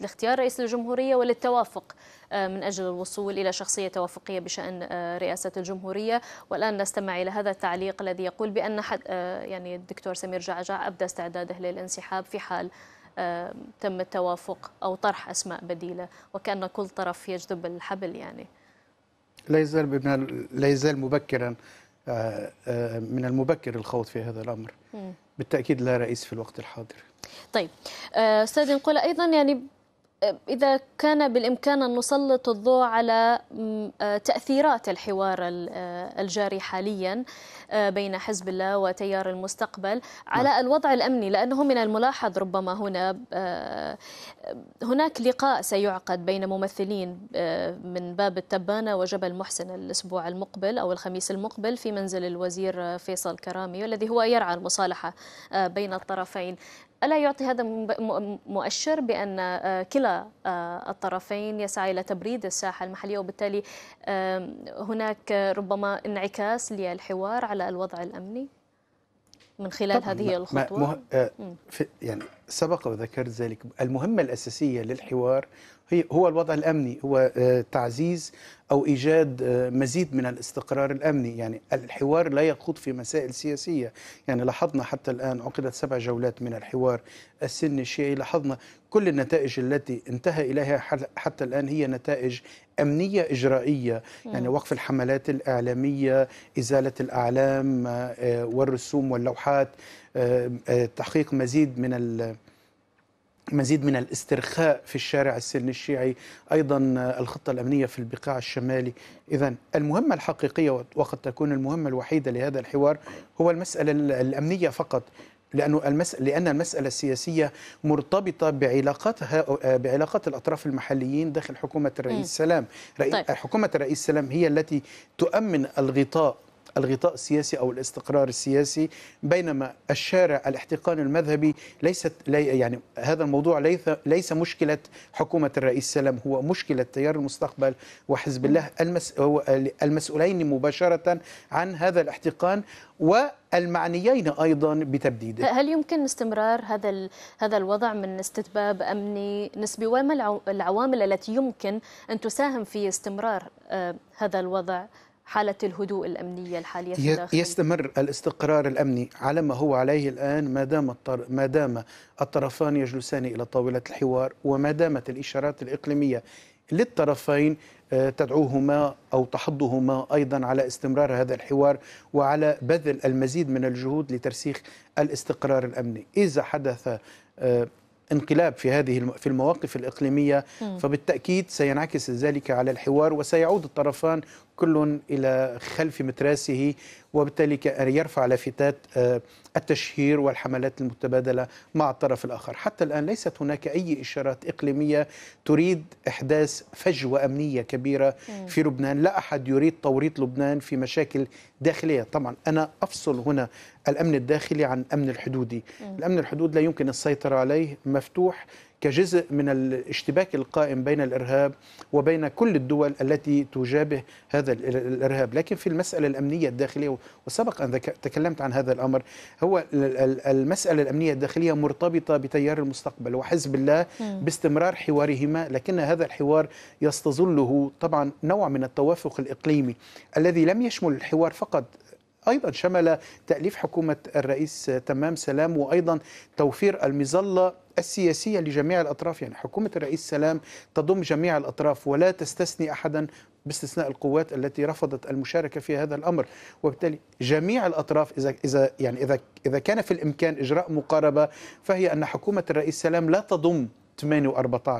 لاختيار رئيس الجمهوريه وللتوافق آه، من اجل الوصول الى شخصيه توافقيه بشان آه، رئاسه الجمهوريه والان نستمع الى هذا التعليق الذي يقول بان حد يعني الدكتور سمير جعجع ابدى استعداده للانسحاب في حال تم التوافق او طرح اسماء بديله وكان كل طرف يجذب الحبل يعني لا يزال لا يزال مبكرا آه، آه، من المبكر الخوض في هذا الأمر بالتأكيد لا رئيس في الوقت الحاضر طيب آه، أستاذ نقول أيضا يعني إذا كان بالإمكان أن نسلط الضوء على آه، تأثيرات الحوار آه، الجاري حاليا آه، بين حزب الله وتيار المستقبل على نعم. الوضع الأمني لأنه من الملاحظ ربما هنا هناك لقاء سيعقد بين ممثلين من باب التبانة وجبل محسن الأسبوع المقبل أو الخميس المقبل في منزل الوزير فيصل كرامي والذي هو يرعى المصالحة بين الطرفين ألا يعطي هذا مؤشر بأن آه، كلا آه، الطرفين يسعى إلى تبريد الساحة المحلية وبالتالي هناك ربما انعكاس للحوار على الوضع الأمني من خلال هذه الخطوة مه... آه، يعني سبق وذكرت ذلك المهمة الأساسية للحوار هي هو الوضع الامني هو آه، تعزيز او ايجاد آه، مزيد من الاستقرار الامني يعني الحوار لا يخوض في مسائل سياسيه يعني لاحظنا حتى الان عقدت سبع جولات من الحوار السني الشيعي لاحظنا كل النتائج التي انتهى اليها حتى الان هي نتائج امنيه اجرائيه يعني وقف الحملات الاعلاميه ازاله الاعلام آه، والرسوم واللوحات تحقيق مزيد من مزيد من الاسترخاء في الشارع السني الشيعي أيضا الخطة الأمنية في البقاع الشمالي إذا المهمة الحقيقية وقد تكون المهمة الوحيدة لهذا الحوار هو المسألة الأمنية فقط لأنه المسألة لأن المسألة السياسية مرتبطة بعلاقاتها بعلاقات الأطراف المحليين داخل حكومة الرئيس سلام طيب. حكومة الرئيس سلام هي التي تؤمن الغطاء الغطاء السياسي او الاستقرار السياسي بينما الشارع الاحتقان المذهبي ليست لي يعني هذا الموضوع ليس ليس مشكله حكومه الرئيس سلام هو مشكله تيار المستقبل وحزب الله المس المسؤولين مباشره عن هذا الاحتقان والمعنيين ايضا بتبديده. هل يمكن استمرار هذا هذا الوضع من استتباب امني نسبي وما العوامل التي يمكن ان تساهم في استمرار آه، هذا الوضع حالة الهدوء الأمنية الحالية في الداخل؟ يستمر الاستقرار الأمني على ما هو عليه الآن ما دام ما دام الطرفان يجلسان إلى طاولة الحوار وما دامت الإشارات الإقليمية للطرفين آه، تدعوهما او تحضهما ايضا على استمرار هذا الحوار وعلى بذل المزيد من الجهود لترسيخ الاستقرار الامني، اذا حدث آه، انقلاب في هذه في المواقف الاقليميه فبالتاكيد سينعكس ذلك على الحوار وسيعود الطرفان كل إلى خلف متراسه وبالتالي يرفع لافتات آه، التشهير والحملات المتبادلة مع الطرف الآخر حتى الآن ليست هناك أي إشارات إقليمية تريد إحداث فجوة أمنية كبيرة في لبنان لا أحد يريد توريط لبنان في مشاكل داخلية طبعا أنا أفصل هنا الأمن الداخلي عن أمن الحدودي الأمن الحدود لا يمكن السيطرة عليه مفتوح كجزء من الاشتباك القائم بين الارهاب وبين كل الدول التي تجابه هذا الارهاب، لكن في المساله الامنيه الداخليه وسبق ان تكلمت عن هذا الامر، هو المساله الامنيه الداخليه مرتبطه بتيار المستقبل وحزب الله باستمرار حوارهما، لكن هذا الحوار يستظله طبعا نوع من التوافق الاقليمي الذي لم يشمل الحوار فقط أيضا شمل تأليف حكومة الرئيس تمام سلام وأيضا توفير المظلة السياسية لجميع الأطراف يعني حكومة الرئيس سلام تضم جميع الأطراف ولا تستثني أحدا باستثناء القوات التي رفضت المشاركة في هذا الأمر وبالتالي جميع الأطراف إذا إذا يعني إذا إذا كان في الإمكان إجراء مقاربة فهي أن حكومة الرئيس سلام لا تضم 8 و14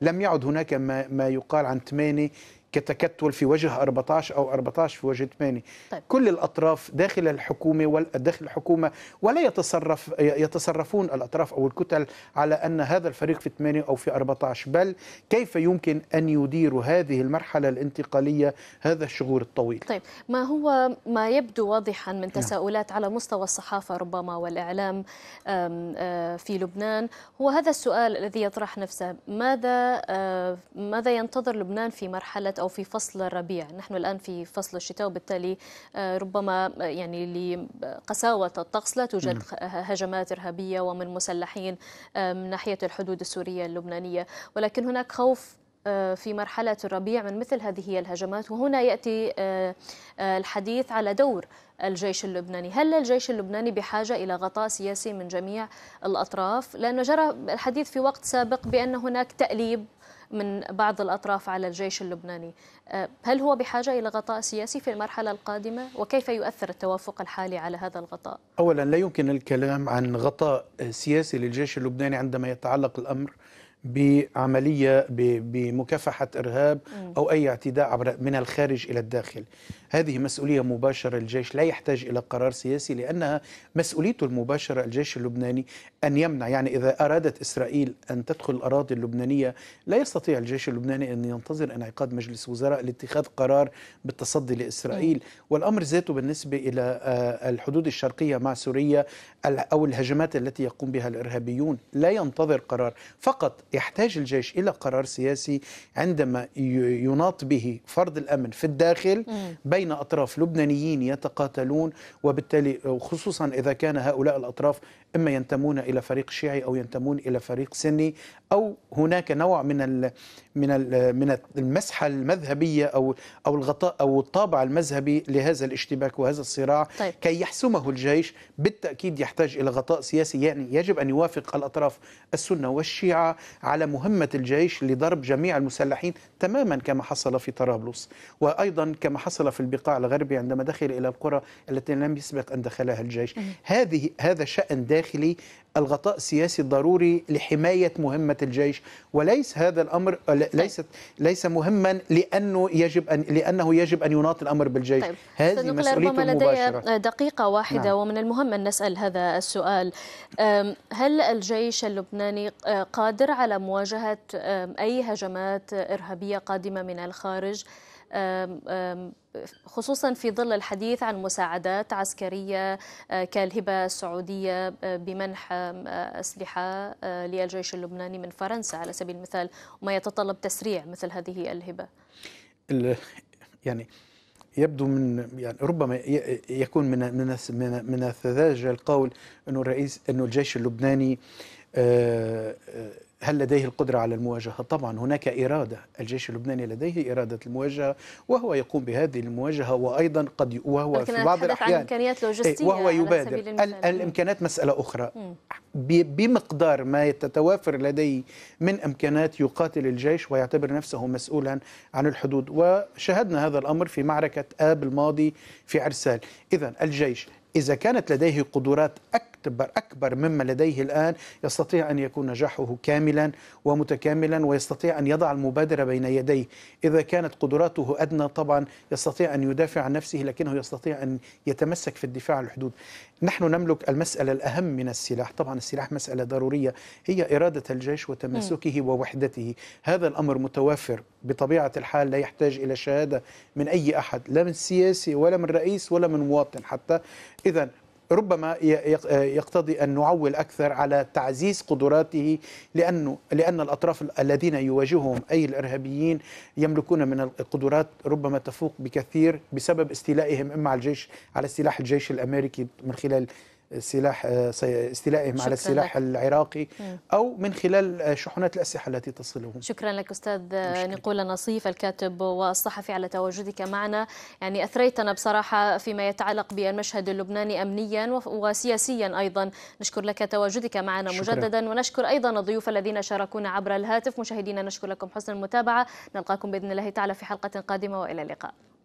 لم يعد هناك ما, ما يقال عن 8 كتكتل في وجه 14 او 14 في وجه 8 طيب. كل الاطراف داخل الحكومه داخل الحكومه ولا يتصرف يتصرفون الاطراف او الكتل على ان هذا الفريق في 8 او في 14 بل كيف يمكن ان يديروا هذه المرحله الانتقاليه هذا الشغور الطويل طيب ما هو ما يبدو واضحا من نعم. تساؤلات على مستوى الصحافه ربما والاعلام آه، في لبنان هو هذا السؤال الذي يطرح نفسه ماذا آه، ماذا ينتظر لبنان في مرحله الشتاء أو في فصل الربيع نحن الآن في فصل الشتاء وبالتالي آه، ربما آه، يعني لقساوة آه، الطقس لا توجد هجمات إرهابية ومن مسلحين من ناحية الحدود السورية اللبنانية ولكن هناك خوف في مرحلة الربيع من مثل هذه الهجمات وهنا يأتي الحديث على دور الجيش اللبناني هل الجيش اللبناني بحاجة إلى غطاء سياسي من جميع الأطراف لأنه جرى الحديث في وقت سابق بأن هناك تأليب من بعض الأطراف على الجيش اللبناني أه، هل هو بحاجة إلى غطاء سياسي في المرحلة القادمة وكيف يؤثر التوافق الحالي على هذا الغطاء؟ أولا لا يمكن الكلام عن غطاء سياسي للجيش اللبناني عندما يتعلق الأمر بعمليه بمكافحه ارهاب او اي اعتداء عبر من الخارج الى الداخل. هذه مسؤوليه مباشره للجيش لا يحتاج الى قرار سياسي لانها مسؤوليته المباشره الجيش اللبناني ان يمنع يعني اذا ارادت اسرائيل ان تدخل الاراضي اللبنانيه لا يستطيع الجيش اللبناني ان ينتظر انعقاد مجلس وزراء لاتخاذ قرار بالتصدي لاسرائيل والامر ذاته بالنسبه الى آه، الحدود الشرقيه مع سوريا او الهجمات التي يقوم بها الارهابيون لا ينتظر قرار فقط يحتاج الجيش إلى قرار سياسي عندما يناط به فرض الأمن في الداخل بين أطراف لبنانيين يتقاتلون وبالتالي خصوصا إذا كان هؤلاء الأطراف إما ينتمون إلى فريق شيعي أو ينتمون إلى فريق سني أو هناك نوع من من من المسحة المذهبية أو أو الغطاء أو الطابع المذهبي لهذا الاشتباك وهذا الصراع طيب. كي يحسمه الجيش بالتأكيد يحتاج إلى غطاء سياسي يعني يجب أن يوافق الأطراف السنة والشيعة على مهمة الجيش لضرب جميع المسلحين تماما كما حصل في طرابلس وأيضا كما حصل في البقاع الغربي عندما دخل إلى القرى التي لم يسبق أن دخلها الجيش هذه هذا شأن داخلي الداخلي الغطاء السياسي الضروري لحماية مهمة الجيش وليس هذا الأمر طيب. ليست ليس مهما لأنه يجب أن لأنه يجب أن يناط الأمر بالجيش طيب. هذه مسؤوليته ربما لدي دقيقة واحدة نعم. ومن المهم أن نسأل هذا السؤال هل الجيش اللبناني قادر على مواجهة أي هجمات إرهابية قادمة من الخارج خصوصا في ظل الحديث عن مساعدات عسكرية آه، كالهبة السعودية آه، بمنح آه، أسلحة للجيش اللبناني من فرنسا على سبيل المثال وما يتطلب تسريع مثل هذه الهبة يعني يبدو من يعني ربما يكون من من من, من السذاجه القول انه الرئيس انه الجيش اللبناني آآ آآ هل لديه القدرة على المواجهة؟ طبعا هناك إرادة الجيش اللبناني لديه إرادة المواجهة وهو يقوم بهذه المواجهة وأيضا قد وهو في بعض الأحيان عن إمكانيات إيه، لوجستية وهو يبادر الإمكانيات مسألة أخرى م. بمقدار ما تتوافر لديه من إمكانات يقاتل الجيش ويعتبر نفسه مسؤولا عن الحدود وشاهدنا هذا الأمر في معركة آب الماضي في عرسال إذا الجيش إذا كانت لديه قدرات أكثر أكبر, أكبر مما لديه الآن يستطيع أن يكون نجاحه كاملا ومتكاملا ويستطيع أن يضع المبادرة بين يديه إذا كانت قدراته أدنى طبعا يستطيع أن يدافع عن نفسه لكنه يستطيع أن يتمسك في الدفاع عن الحدود نحن نملك المسألة الأهم من السلاح طبعا السلاح مسألة ضرورية هي إرادة الجيش وتمسكه ووحدته هذا الأمر متوافر بطبيعة الحال لا يحتاج إلى شهادة من أي أحد لا من سياسي ولا من رئيس ولا من مواطن حتى إذا ربما يقتضي ان نعول اكثر على تعزيز قدراته لانه لان الاطراف الذين يواجههم اي الارهابيين يملكون من القدرات ربما تفوق بكثير بسبب استيلائهم اما على الجيش على سلاح الجيش الامريكي من خلال سلاح آه، استيلائهم على السلاح لك. العراقي او من خلال آه، شحنات الاسلحه التي تصلهم. شكرا لك استاذ نقول نصيف الكاتب والصحفي على تواجدك معنا، يعني اثريتنا بصراحه فيما يتعلق بالمشهد اللبناني امنيا وسياسيا ايضا، نشكر لك تواجدك معنا شكرا. مجددا ونشكر ايضا الضيوف الذين شاركونا عبر الهاتف، مشاهدينا نشكر لكم حسن المتابعه، نلقاكم باذن الله تعالى في حلقه قادمه والى اللقاء.